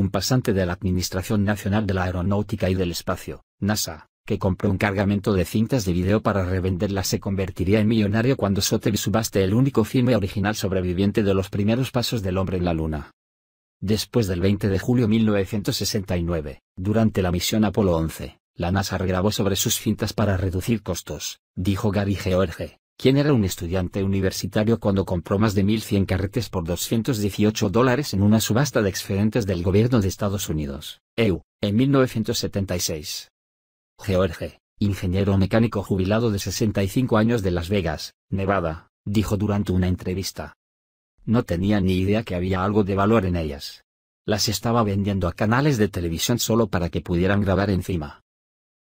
un pasante de la Administración Nacional de la Aeronáutica y del Espacio, NASA, que compró un cargamento de cintas de video para revenderlas se convertiría en millonario cuando Sotheby's subaste el único filme original sobreviviente de los primeros pasos del hombre en la Luna. Después del 20 de julio 1969, durante la misión Apolo 11, la NASA regrabó sobre sus cintas para reducir costos, dijo Gary George, quien era un estudiante universitario cuando compró más de 1.100 carretes por 218 dólares en una subasta de excedentes del gobierno de Estados Unidos, EU, en 1976. George, ingeniero mecánico jubilado de 65 años de Las Vegas, Nevada, dijo durante una entrevista. No tenía ni idea que había algo de valor en ellas. Las estaba vendiendo a canales de televisión solo para que pudieran grabar encima.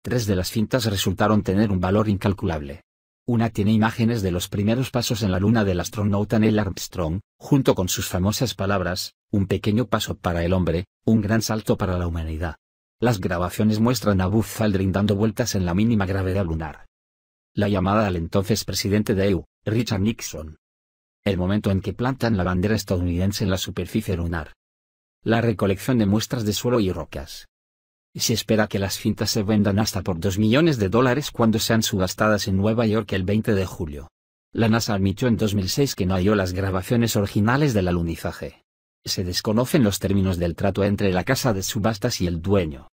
Tres de las cintas resultaron tener un valor incalculable una tiene imágenes de los primeros pasos en la luna del astronauta Neil Armstrong, junto con sus famosas palabras, un pequeño paso para el hombre, un gran salto para la humanidad. Las grabaciones muestran a Buzz Aldrin dando vueltas en la mínima gravedad lunar. La llamada al entonces presidente de EU, Richard Nixon. El momento en que plantan la bandera estadounidense en la superficie lunar. La recolección de muestras de suelo y rocas se espera que las cintas se vendan hasta por 2 millones de dólares cuando sean subastadas en Nueva York el 20 de julio. La NASA admitió en 2006 que no halló las grabaciones originales del alunizaje. Se desconocen los términos del trato entre la casa de subastas y el dueño.